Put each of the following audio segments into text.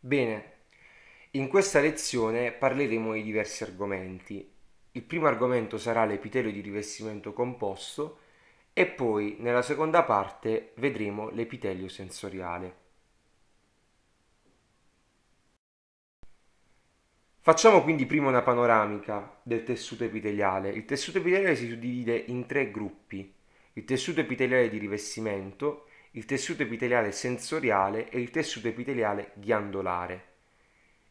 Bene, in questa lezione parleremo di diversi argomenti. Il primo argomento sarà l'epitelio di rivestimento composto e poi nella seconda parte vedremo l'epitelio sensoriale. Facciamo quindi prima una panoramica del tessuto epiteliale. Il tessuto epiteliale si suddivide in tre gruppi. Il tessuto epiteliale di rivestimento, il tessuto epiteliale sensoriale e il tessuto epiteliale ghiandolare.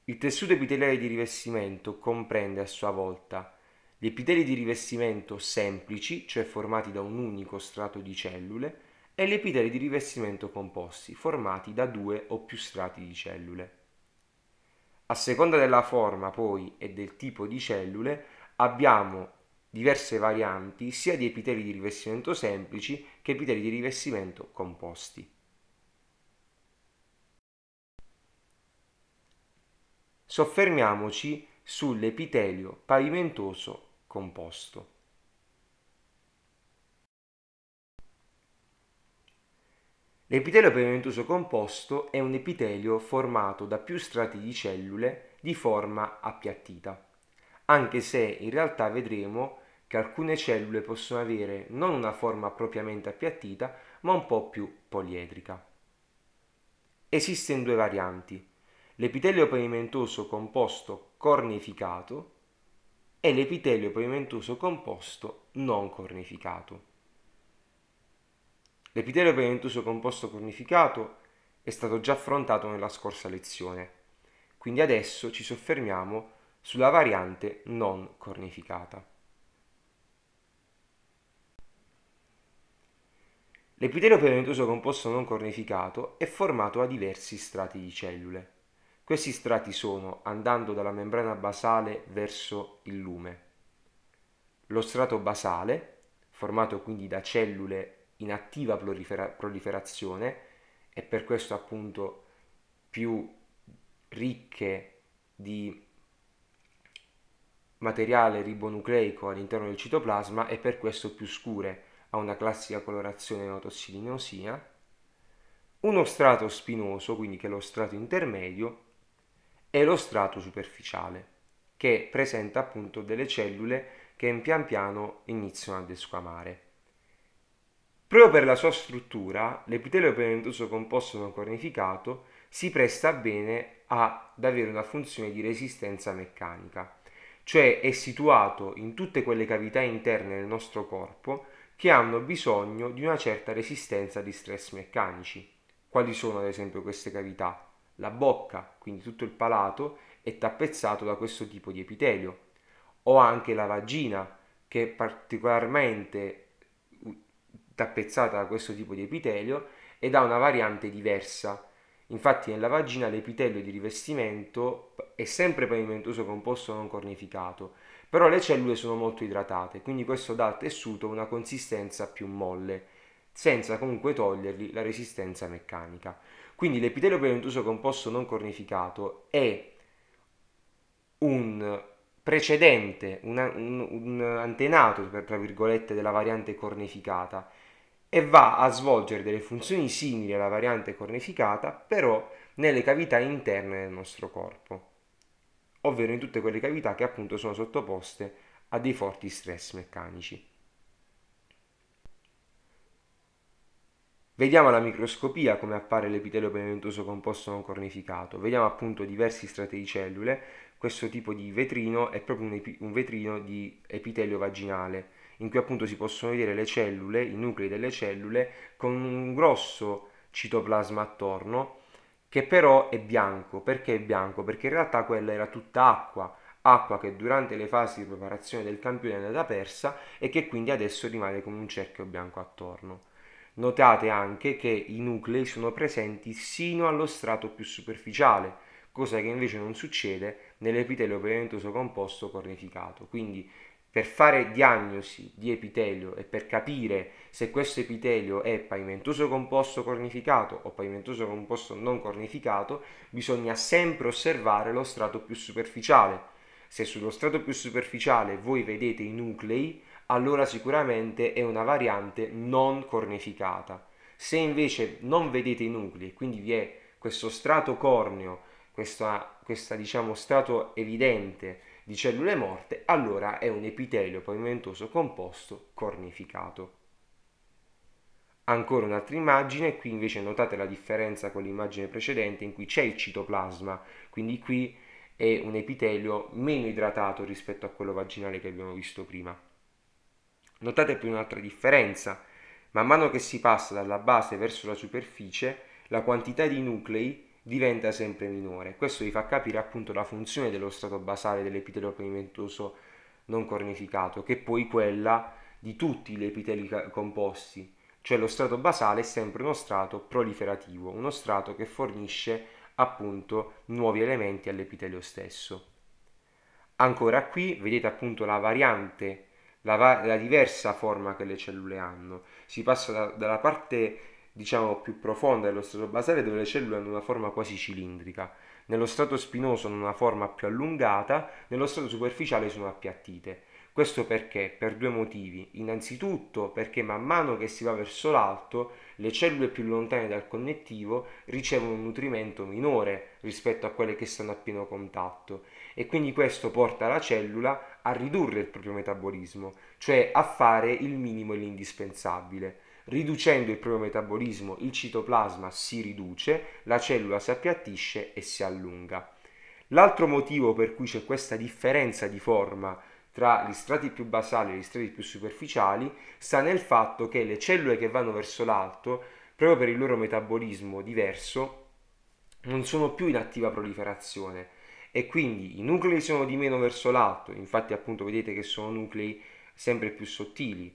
Il tessuto epiteliale di rivestimento comprende a sua volta gli epiteli di rivestimento semplici, cioè formati da un unico strato di cellule, e gli epiteli di rivestimento composti, formati da due o più strati di cellule. A seconda della forma poi e del tipo di cellule abbiamo diverse varianti sia di epiteli di rivestimento semplici che epiteli di rivestimento composti. Soffermiamoci sull'epitelio pavimentoso composto. L'epitelio pavimentoso composto è un epitelio formato da più strati di cellule di forma appiattita anche se in realtà vedremo che alcune cellule possono avere non una forma propriamente appiattita, ma un po' più poliedrica. Esistono due varianti, l'epitelio pavimentoso composto cornificato e l'epitelio pavimentoso composto non cornificato. L'epitelio pavimentoso composto cornificato è stato già affrontato nella scorsa lezione, quindi adesso ci soffermiamo su sulla variante non cornificata. L'epitelio pigmentoso composto non cornificato è formato da diversi strati di cellule. Questi strati sono, andando dalla membrana basale verso il lume, lo strato basale, formato quindi da cellule in attiva prolifera proliferazione e per questo appunto più ricche di materiale ribonucleico all'interno del citoplasma e per questo più scure, ha una classica colorazione notossilinosina, uno strato spinoso, quindi che è lo strato intermedio, e lo strato superficiale, che presenta appunto delle cellule che pian piano iniziano ad esquamare. Proprio per la sua struttura, l'epitelio pigmentoso composto non cornificato si presta bene ad avere una funzione di resistenza meccanica cioè è situato in tutte quelle cavità interne del nostro corpo che hanno bisogno di una certa resistenza di stress meccanici. Quali sono ad esempio queste cavità? La bocca, quindi tutto il palato, è tappezzato da questo tipo di epitelio, o anche la vagina, che è particolarmente tappezzata da questo tipo di epitelio ed ha una variante diversa Infatti nella vagina l'epitelio di rivestimento è sempre pavimentoso composto non cornificato, però le cellule sono molto idratate, quindi questo dà al tessuto una consistenza più molle, senza comunque togliergli la resistenza meccanica. Quindi l'epitelio pavimentoso composto non cornificato è un precedente, un, un, un antenato, tra virgolette, della variante cornificata e va a svolgere delle funzioni simili alla variante cornificata, però nelle cavità interne del nostro corpo, ovvero in tutte quelle cavità che appunto sono sottoposte a dei forti stress meccanici. Vediamo alla microscopia come appare l'epitelio pigmentoso composto non cornificato. Vediamo appunto diversi strati di cellule. Questo tipo di vetrino è proprio un, un vetrino di epitelio vaginale in cui appunto si possono vedere le cellule, i nuclei delle cellule, con un grosso citoplasma attorno, che però è bianco. Perché è bianco? Perché in realtà quella era tutta acqua, acqua che durante le fasi di preparazione del campione è andata persa e che quindi adesso rimane come un cerchio bianco attorno. Notate anche che i nuclei sono presenti sino allo strato più superficiale, cosa che invece non succede nell'epitelio pigmentoso composto cornificato. Quindi per fare diagnosi di epitelio e per capire se questo epitelio è pavimentoso composto cornificato o pavimentoso composto non cornificato, bisogna sempre osservare lo strato più superficiale. Se sullo strato più superficiale voi vedete i nuclei, allora sicuramente è una variante non cornificata. Se invece non vedete i nuclei, quindi vi è questo strato corneo, questa, questa diciamo strato evidente di cellule morte, allora è un epitelio pavimentoso composto cornificato. Ancora un'altra immagine, qui invece notate la differenza con l'immagine precedente in cui c'è il citoplasma, quindi qui è un epitelio meno idratato rispetto a quello vaginale che abbiamo visto prima. Notate poi un'altra differenza, man mano che si passa dalla base verso la superficie, la quantità di nuclei diventa sempre minore. Questo vi fa capire appunto la funzione dello strato basale dell'epitelio pavimentoso non cornificato, che è poi quella di tutti gli epiteli composti, cioè lo strato basale è sempre uno strato proliferativo, uno strato che fornisce appunto nuovi elementi all'epitelio stesso. Ancora qui vedete appunto la variante, la, va la diversa forma che le cellule hanno. Si passa da, dalla parte diciamo più profonda dello strato basale dove le cellule hanno una forma quasi cilindrica, nello strato spinoso hanno una forma più allungata, nello strato superficiale sono appiattite. Questo perché? Per due motivi. Innanzitutto perché man mano che si va verso l'alto, le cellule più lontane dal connettivo ricevono un nutrimento minore rispetto a quelle che stanno a pieno contatto e quindi questo porta la cellula a ridurre il proprio metabolismo, cioè a fare il minimo e l'indispensabile riducendo il proprio metabolismo il citoplasma si riduce, la cellula si appiattisce e si allunga. L'altro motivo per cui c'è questa differenza di forma tra gli strati più basali e gli strati più superficiali sta nel fatto che le cellule che vanno verso l'alto, proprio per il loro metabolismo diverso, non sono più in attiva proliferazione e quindi i nuclei sono di meno verso l'alto, infatti appunto vedete che sono nuclei sempre più sottili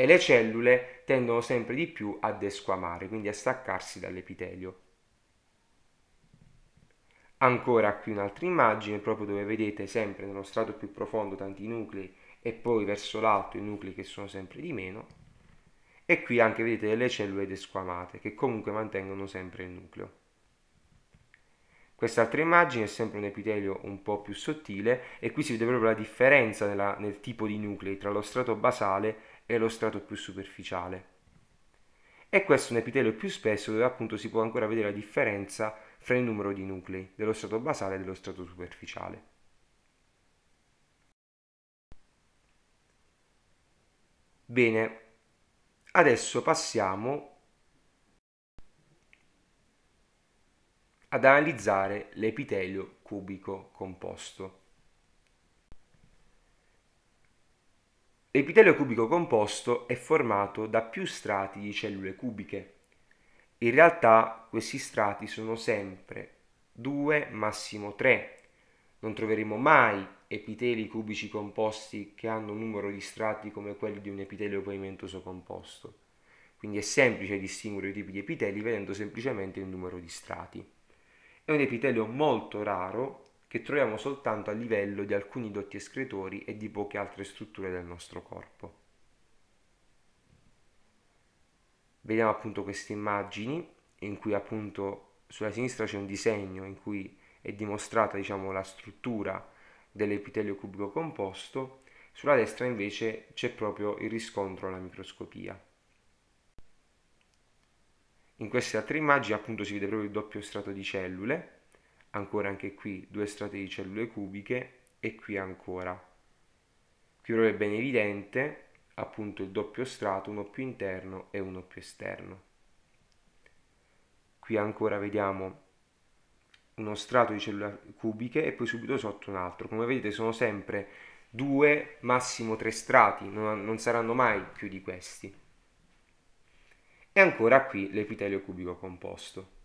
e le cellule tendono sempre di più a desquamare, quindi a staccarsi dall'epitelio. Ancora qui un'altra immagine, proprio dove vedete sempre nello strato più profondo tanti nuclei e poi verso l'alto i nuclei che sono sempre di meno. E qui anche vedete delle cellule desquamate che comunque mantengono sempre il nucleo. Quest'altra immagine è sempre un epitelio un po' più sottile e qui si vede proprio la differenza nella, nel tipo di nuclei tra lo strato basale e è lo strato più superficiale. E questo è un epitelio più spesso dove appunto si può ancora vedere la differenza fra il numero di nuclei dello strato basale e dello strato superficiale. Bene, adesso passiamo ad analizzare l'epitelio cubico composto. L'epitelio cubico composto è formato da più strati di cellule cubiche. In realtà questi strati sono sempre 2, massimo 3. Non troveremo mai epiteli cubici composti che hanno un numero di strati come quelli di un epitelio pavimentoso composto. Quindi è semplice distinguere i tipi di epiteli vedendo semplicemente il numero di strati. È un epitelio molto raro che troviamo soltanto a livello di alcuni dotti escretori e di poche altre strutture del nostro corpo. Vediamo appunto queste immagini in cui appunto sulla sinistra c'è un disegno in cui è dimostrata diciamo, la struttura dell'epitelio cubico composto, sulla destra invece c'è proprio il riscontro alla microscopia. In queste altre immagini appunto si vede proprio il doppio strato di cellule ancora anche qui due strati di cellule cubiche e qui ancora. Qui ora è ben evidente appunto il doppio strato, uno più interno e uno più esterno. Qui ancora vediamo uno strato di cellule cubiche e poi subito sotto un altro. Come vedete sono sempre due, massimo tre strati, non, non saranno mai più di questi. E ancora qui l'epitelio cubico composto.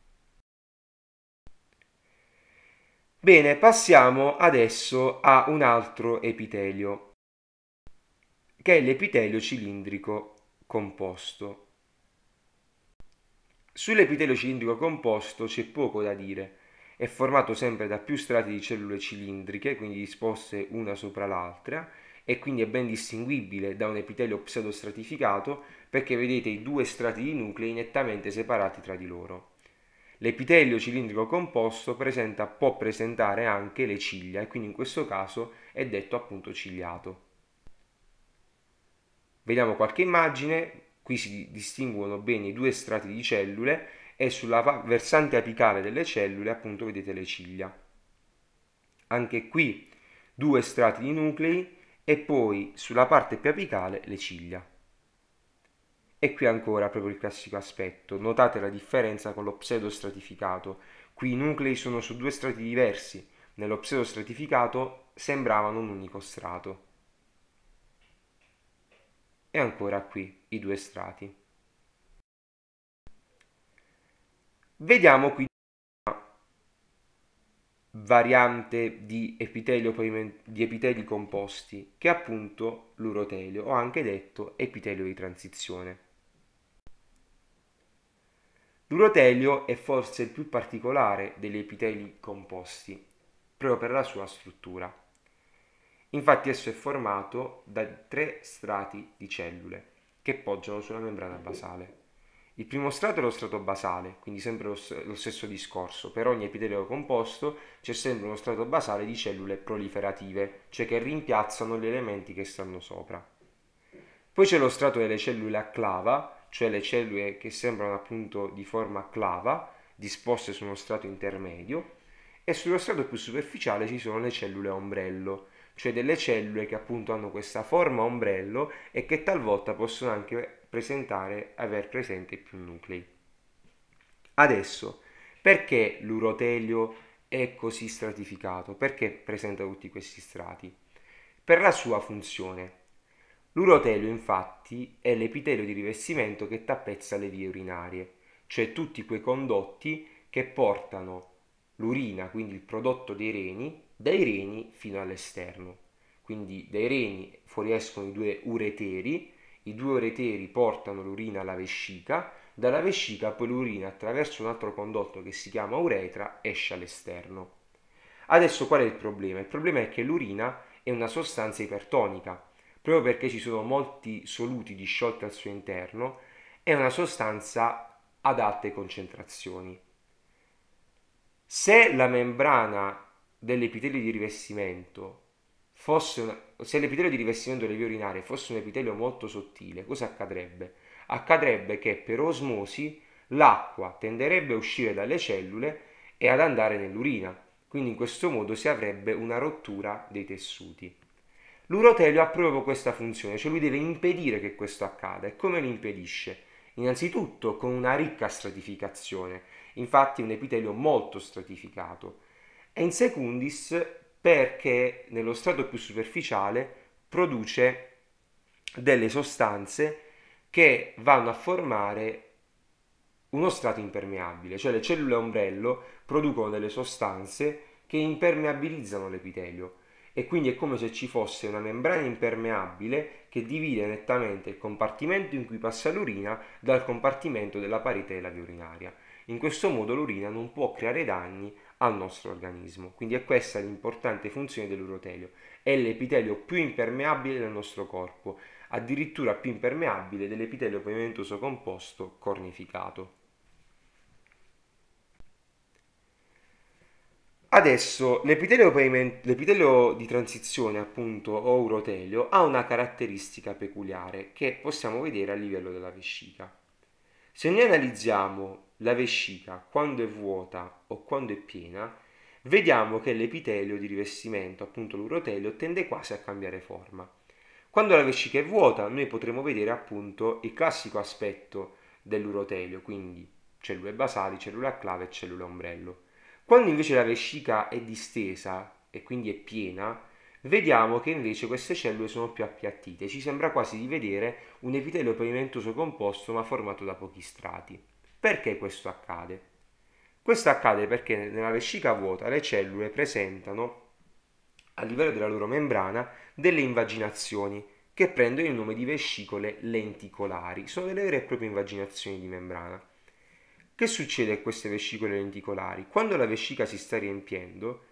Bene, passiamo adesso a un altro epitelio, che è l'epitelio cilindrico composto. Sull'epitelio cilindrico composto c'è poco da dire. È formato sempre da più strati di cellule cilindriche, quindi disposte una sopra l'altra, e quindi è ben distinguibile da un epitelio pseudostratificato perché vedete i due strati di nuclei nettamente separati tra di loro. L'epitelio cilindrico composto presenta, può presentare anche le ciglia e quindi in questo caso è detto appunto cigliato. Vediamo qualche immagine, qui si distinguono bene i due strati di cellule e sulla versante apicale delle cellule appunto vedete le ciglia. Anche qui due strati di nuclei e poi sulla parte più apicale le ciglia. E qui ancora proprio il classico aspetto, notate la differenza con lo pseudostratificato, qui i nuclei sono su due strati diversi, nello pseudostratificato sembravano un unico strato. E ancora qui i due strati. Vediamo qui una variante di, di epiteli composti, che è appunto l'urotelio, o anche detto epitelio di transizione. L'urotelio è forse il più particolare degli epiteli composti, proprio per la sua struttura. Infatti esso è formato da tre strati di cellule che poggiano sulla membrana basale. Il primo strato è lo strato basale, quindi sempre lo, lo stesso discorso. Per ogni epitelio composto c'è sempre uno strato basale di cellule proliferative, cioè che rimpiazzano gli elementi che stanno sopra. Poi c'è lo strato delle cellule a clava, cioè le cellule che sembrano appunto di forma clava, disposte su uno strato intermedio, e sullo strato più superficiale ci sono le cellule ombrello, cioè delle cellule che appunto hanno questa forma ombrello e che talvolta possono anche presentare, aver presente più nuclei. Adesso, perché l'urotelio è così stratificato? Perché presenta tutti questi strati? Per la sua funzione, L'urotelio infatti è l'epitelio di rivestimento che tappezza le vie urinarie, cioè tutti quei condotti che portano l'urina, quindi il prodotto dei reni, dai reni fino all'esterno. Quindi dai reni fuoriescono i due ureteri, i due ureteri portano l'urina alla vescica, dalla vescica poi l'urina attraverso un altro condotto che si chiama uretra esce all'esterno. Adesso qual è il problema? Il problema è che l'urina è una sostanza ipertonica, proprio perché ci sono molti soluti disciolti al suo interno, è una sostanza ad alte concentrazioni. Se la membrana dell'epitelio di rivestimento fosse una, se l'epitelio di rivestimento delle vie urinarie fosse un epitelio molto sottile, cosa accadrebbe? Accadrebbe che per osmosi l'acqua tenderebbe a uscire dalle cellule e ad andare nell'urina, quindi in questo modo si avrebbe una rottura dei tessuti. L'urotelio ha proprio questa funzione, cioè lui deve impedire che questo accada. E come lo impedisce? Innanzitutto con una ricca stratificazione, infatti un epitelio molto stratificato. E in secundis perché nello strato più superficiale produce delle sostanze che vanno a formare uno strato impermeabile, cioè le cellule ombrello producono delle sostanze che impermeabilizzano l'epitelio e quindi è come se ci fosse una membrana impermeabile che divide nettamente il compartimento in cui passa l'urina dal compartimento della parete via urinaria. In questo modo l'urina non può creare danni al nostro organismo, quindi è questa l'importante funzione dell'urotelio, è l'epitelio più impermeabile del nostro corpo, addirittura più impermeabile dell'epitelio pavimentoso composto cornificato. Adesso l'epitelio, di transizione, appunto, o urotelio, ha una caratteristica peculiare che possiamo vedere a livello della vescica. Se noi analizziamo la vescica quando è vuota o quando è piena, vediamo che l'epitelio di rivestimento, appunto l'urotelio, tende quasi a cambiare forma. Quando la vescica è vuota, noi potremo vedere appunto il classico aspetto dell'urotelio, quindi cellule basali, cellule a clave e cellule ombrello. Quando invece la vescica è distesa e quindi è piena, vediamo che invece queste cellule sono più appiattite, ci sembra quasi di vedere un epitelio pavimentoso composto ma formato da pochi strati. Perché questo accade? Questo accade perché nella vescica vuota le cellule presentano a livello della loro membrana delle invaginazioni che prendono il nome di vescicole lenticolari, sono delle vere e proprie invaginazioni di membrana. Che succede a queste vescicole lenticolari? Quando la vescica si sta riempiendo,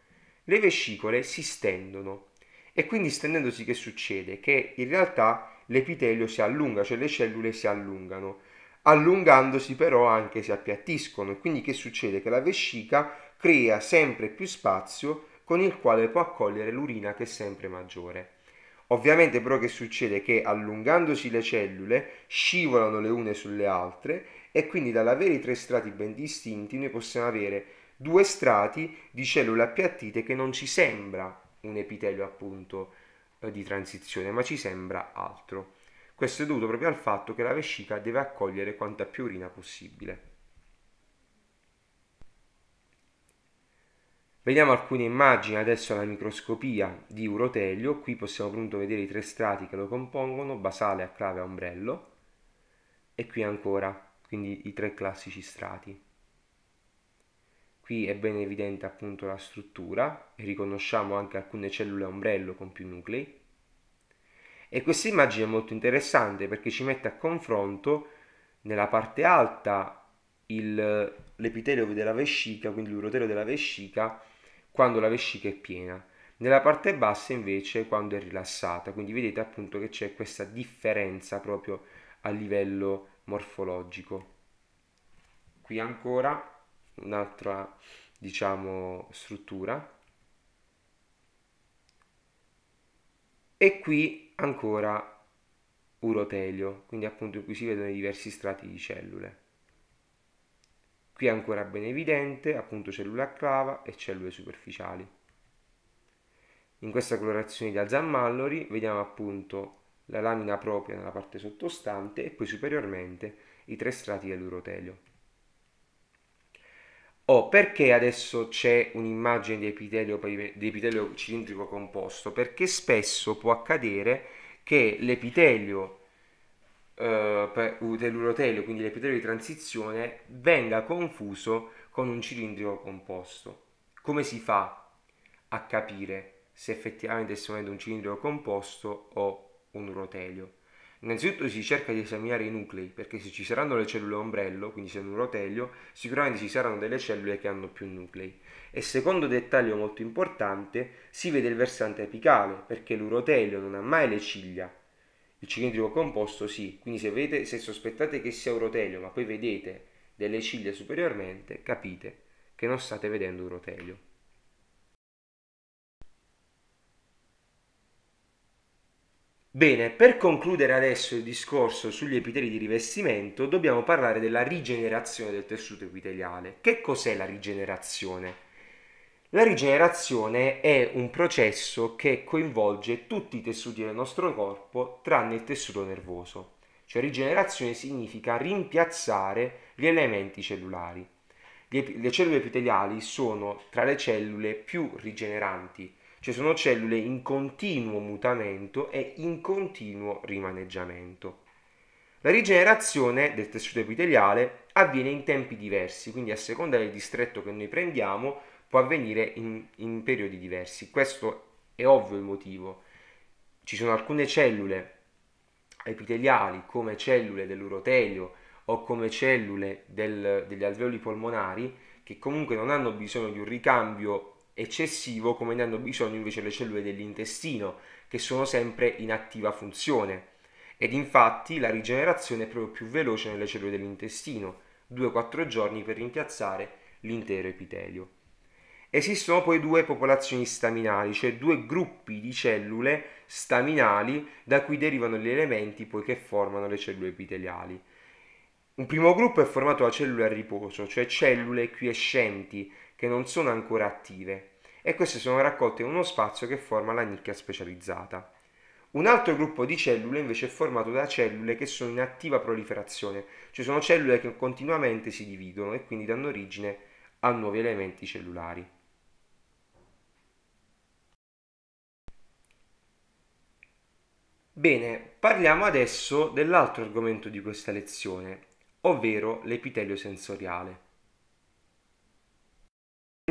le vescicole si stendono e quindi stendendosi che succede? Che in realtà l'epitelio si allunga, cioè le cellule si allungano, allungandosi però anche si appiattiscono e quindi che succede? Che la vescica crea sempre più spazio con il quale può accogliere l'urina che è sempre maggiore. Ovviamente però che succede? Che allungandosi le cellule scivolano le une sulle altre e quindi dall'avere i tre strati ben distinti noi possiamo avere due strati di cellule appiattite che non ci sembra un epitelio appunto eh, di transizione ma ci sembra altro. Questo è dovuto proprio al fatto che la vescica deve accogliere quanta più urina possibile. Vediamo alcune immagini adesso alla microscopia di urotelio, qui possiamo appunto vedere i tre strati che lo compongono, basale, acclave ombrello, e qui ancora quindi i tre classici strati. Qui è ben evidente appunto la struttura e riconosciamo anche alcune cellule ombrello con più nuclei. E questa immagine è molto interessante perché ci mette a confronto nella parte alta l'epitelio della vescica, quindi l'urotelio della vescica, quando la vescica è piena nella parte bassa invece quando è rilassata quindi vedete appunto che c'è questa differenza proprio a livello di morfologico. Qui ancora un'altra diciamo struttura e qui ancora urotelio, quindi appunto qui si vedono i diversi strati di cellule. Qui ancora ben evidente, appunto cellule a clava e cellule superficiali. In questa colorazione di Alzamallori vediamo appunto la lamina propria nella parte sottostante e poi superiormente i tre strati dell'urotelio. Oh, perché adesso c'è un'immagine di epitelio, di epitelio cilindrico composto? Perché spesso può accadere che l'epitelio eh, dell'urotelio, quindi l'epitelio di transizione, venga confuso con un cilindrico composto. Come si fa a capire se effettivamente stiamo avendo un cilindrico composto o un urotelio. Innanzitutto si cerca di esaminare i nuclei, perché se ci saranno le cellule ombrello, quindi se è un urotelio, sicuramente ci saranno delle cellule che hanno più nuclei. E secondo dettaglio molto importante, si vede il versante apicale, perché l'urotelio non ha mai le ciglia. Il cilindrico composto sì, quindi se, vedete, se sospettate che sia urotelio, ma poi vedete delle ciglia superiormente, capite che non state vedendo urotelio. Bene, per concludere adesso il discorso sugli epiteli di rivestimento, dobbiamo parlare della rigenerazione del tessuto epiteliale. Che cos'è la rigenerazione? La rigenerazione è un processo che coinvolge tutti i tessuti del nostro corpo tranne il tessuto nervoso. Cioè rigenerazione significa rimpiazzare gli elementi cellulari. Le cellule epiteliali sono tra le cellule più rigeneranti ci sono cellule in continuo mutamento e in continuo rimaneggiamento. La rigenerazione del tessuto epiteliale avviene in tempi diversi, quindi a seconda del distretto che noi prendiamo può avvenire in, in periodi diversi. Questo è ovvio il motivo. Ci sono alcune cellule epiteliali come cellule dell'urotelio o come cellule del, degli alveoli polmonari che comunque non hanno bisogno di un ricambio eccessivo come ne hanno bisogno invece le cellule dell'intestino, che sono sempre in attiva funzione. Ed infatti la rigenerazione è proprio più veloce nelle cellule dell'intestino, 2-4 giorni per rimpiazzare l'intero epitelio. Esistono poi due popolazioni staminali, cioè due gruppi di cellule staminali da cui derivano gli elementi poi che formano le cellule epiteliali. Un primo gruppo è formato da cellule a riposo, cioè cellule quiescenti, che non sono ancora attive e queste sono raccolte in uno spazio che forma la nicchia specializzata. Un altro gruppo di cellule invece è formato da cellule che sono in attiva proliferazione, cioè sono cellule che continuamente si dividono e quindi danno origine a nuovi elementi cellulari. Bene, parliamo adesso dell'altro argomento di questa lezione, ovvero l'epitelio sensoriale.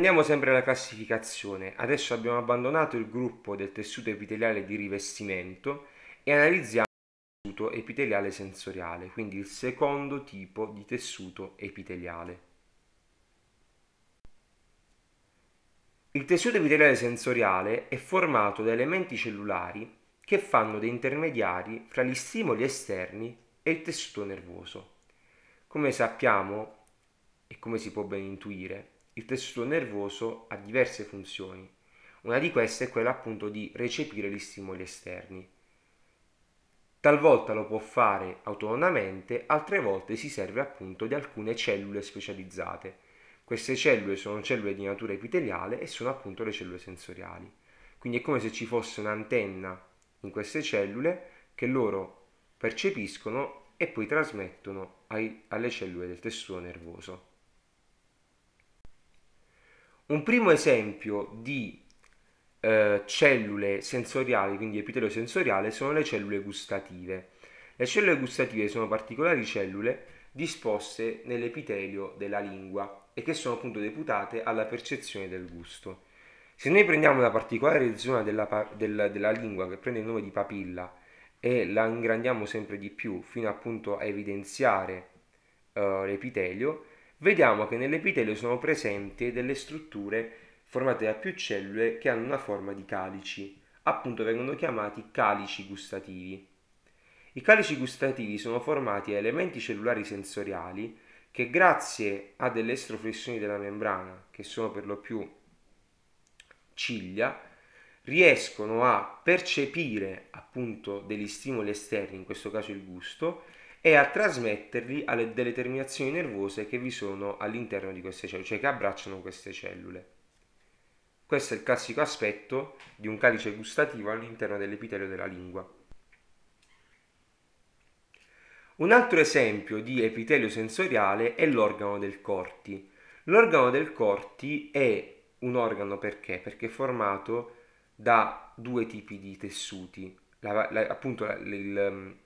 Andiamo sempre alla classificazione. Adesso abbiamo abbandonato il gruppo del tessuto epiteliale di rivestimento e analizziamo il tessuto epiteliale sensoriale, quindi il secondo tipo di tessuto epiteliale. Il tessuto epiteliale sensoriale è formato da elementi cellulari che fanno da intermediari fra gli stimoli esterni e il tessuto nervoso. Come sappiamo e come si può ben intuire, il tessuto nervoso ha diverse funzioni. Una di queste è quella appunto di recepire gli stimoli esterni. Talvolta lo può fare autonomamente, altre volte si serve appunto di alcune cellule specializzate. Queste cellule sono cellule di natura epiteliale e sono appunto le cellule sensoriali. Quindi è come se ci fosse un'antenna in queste cellule che loro percepiscono e poi trasmettono ai, alle cellule del tessuto nervoso. Un primo esempio di eh, cellule sensoriali, quindi epitelio sensoriale, sono le cellule gustative. Le cellule gustative sono particolari cellule disposte nell'epitelio della lingua e che sono appunto deputate alla percezione del gusto. Se noi prendiamo una particolare zona della, della, della lingua che prende il nome di papilla e la ingrandiamo sempre di più fino appunto a evidenziare eh, l'epitelio, vediamo che nell'epitelio sono presenti delle strutture formate da più cellule che hanno una forma di calici, appunto vengono chiamati calici gustativi. I calici gustativi sono formati da elementi cellulari sensoriali che grazie a delle estroflessioni della membrana, che sono per lo più ciglia, riescono a percepire appunto degli stimoli esterni, in questo caso il gusto, e a trasmetterli alle determinazioni nervose che vi sono all'interno di queste cellule, cioè che abbracciano queste cellule. Questo è il classico aspetto di un calice gustativo all'interno dell'epitelio della lingua. Un altro esempio di epitelio sensoriale è l'organo del corti. L'organo del corti è un organo perché? Perché è formato da due tipi di tessuti, la, la, appunto la, il,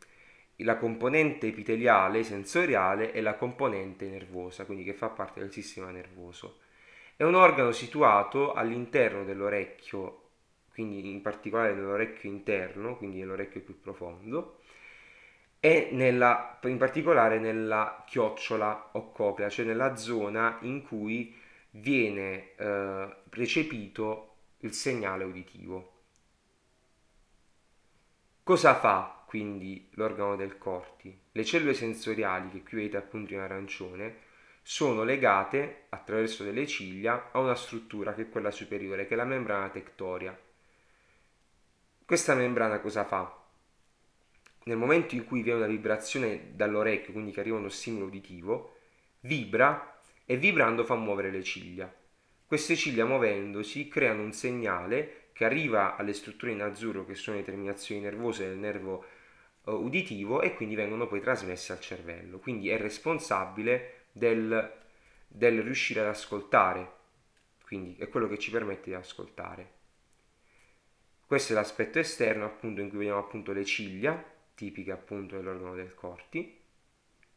la componente epiteliale sensoriale e la componente nervosa, quindi che fa parte del sistema nervoso. È un organo situato all'interno dell'orecchio, quindi in particolare nell'orecchio interno, quindi nell'orecchio più profondo, e nella, in particolare nella chiocciola o coclea, cioè nella zona in cui viene eh, recepito il segnale uditivo. Cosa fa? quindi l'organo del corti. Le cellule sensoriali, che qui vedete appunto in arancione, sono legate attraverso delle ciglia a una struttura che è quella superiore, che è la membrana tectoria. Questa membrana cosa fa? Nel momento in cui viene una vibrazione dall'orecchio, quindi che arriva uno stimolo uditivo, vibra e vibrando fa muovere le ciglia. Queste ciglia muovendosi creano un segnale che arriva alle strutture in azzurro che sono le terminazioni nervose del nervo eh, uditivo e quindi vengono poi trasmesse al cervello. Quindi è responsabile del, del riuscire ad ascoltare, quindi è quello che ci permette di ascoltare. Questo è l'aspetto esterno appunto in cui vediamo appunto le ciglia, tipiche appunto dell'organo del corti,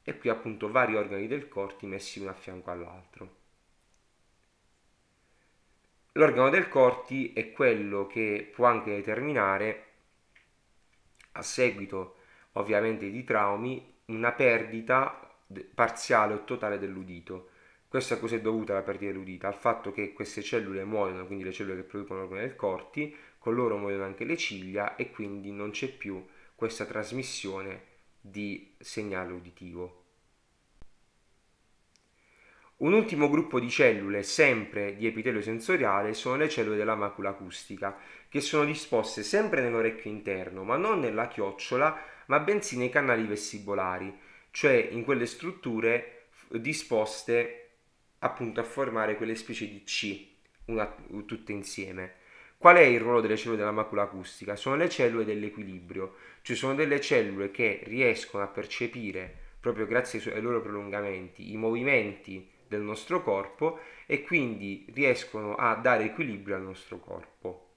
e qui appunto vari organi del corti messi uno a fianco all'altro. L'organo del Corti è quello che può anche determinare, a seguito ovviamente di traumi, una perdita parziale o totale dell'udito. Questa cosa è dovuta alla perdita dell'udito, al fatto che queste cellule muoiono, quindi le cellule che producono l'organo del Corti, con loro muoiono anche le ciglia e quindi non c'è più questa trasmissione di segnale uditivo. Un ultimo gruppo di cellule, sempre di epitelio sensoriale, sono le cellule della macula acustica, che sono disposte sempre nell'orecchio interno, ma non nella chiocciola, ma bensì nei canali vestibolari, cioè in quelle strutture disposte appunto a formare quelle specie di C, una, tutte insieme. Qual è il ruolo delle cellule della macula acustica? Sono le cellule dell'equilibrio, cioè sono delle cellule che riescono a percepire, proprio grazie ai loro prolungamenti, i movimenti del nostro corpo e quindi riescono a dare equilibrio al nostro corpo.